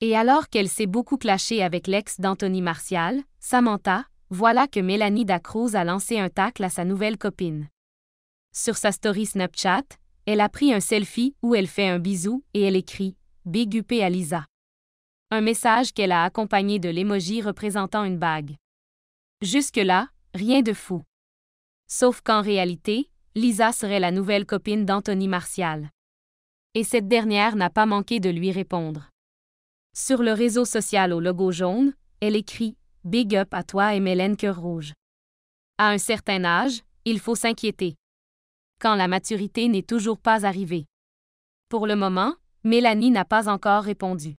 Et alors qu'elle s'est beaucoup clashée avec l'ex d'Anthony Martial, Samantha, voilà que Mélanie Cruz a lancé un tacle à sa nouvelle copine. Sur sa story Snapchat, elle a pris un selfie où elle fait un bisou et elle écrit Big UP à Lisa. Un message qu'elle a accompagné de l'emoji représentant une bague. Jusque-là, rien de fou. Sauf qu'en réalité, Lisa serait la nouvelle copine d'Anthony Martial. Et cette dernière n'a pas manqué de lui répondre. Sur le réseau social au logo jaune, elle écrit Big up à toi et Mélène Cœur Rouge. À un certain âge, il faut s'inquiéter. Quand la maturité n'est toujours pas arrivée. Pour le moment, Mélanie n'a pas encore répondu.